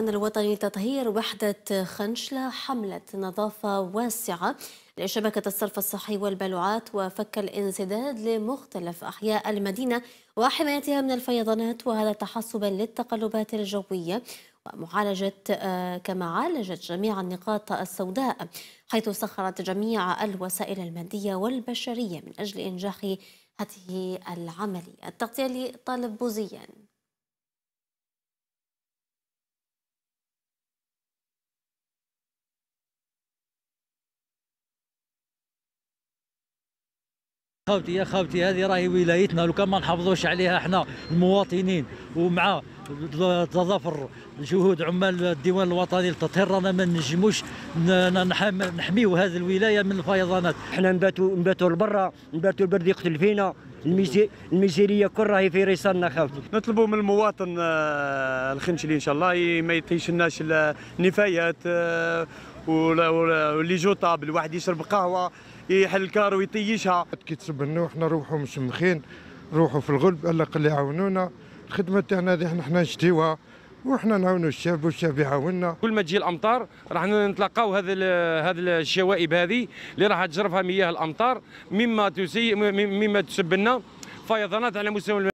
الوطني لتطهير وحدة خنشلة حملة نظافة واسعة لشبكة الصرف الصحي والبلوعات وفك الانسداد لمختلف أحياء المدينة وحمايتها من الفيضانات وهذا تحسبا للتقلبات الجوية ومعالجة آه، كما عالجت جميع النقاط السوداء حيث سخرت جميع الوسائل المادية والبشرية من أجل إنجاح هذه العملية التغطية لطالب بوزيان خاوتي يا خاوتي هذه راهي ولايتنا لو كان ما نحافظوش عليها احنا المواطنين ومع تظافر جهود عمال الديوان الوطني للتطهير رانا ما نجموش نحميو هذه الولايه من الفيضانات. احنا نباتوا نباتوا لبرا نباتوا البرد يقتل فينا الميزيريه كل راهي في رسالنا خاوتي نطلبوا من المواطن آه، الخنشلي ان شاء الله ما يطيش لناش النفايات آه، واللي جو طاب الواحد يشرب قهوه يحل الكار ويطيشها كي تصب النوح نروحوا مشمخين نروحوا في الغلب الا قل يعاونونا الخدمه تاعنا هذه احنا نشتيوها وحنا نعاونوا الشاب والشاب يعاوننا كل ما تجي الامطار راح نتلاقاو هذا هذا الشوائب هذه اللي راح تجرفها مياه الامطار مما تسيء مما تسبب لنا فيضانات على مستوى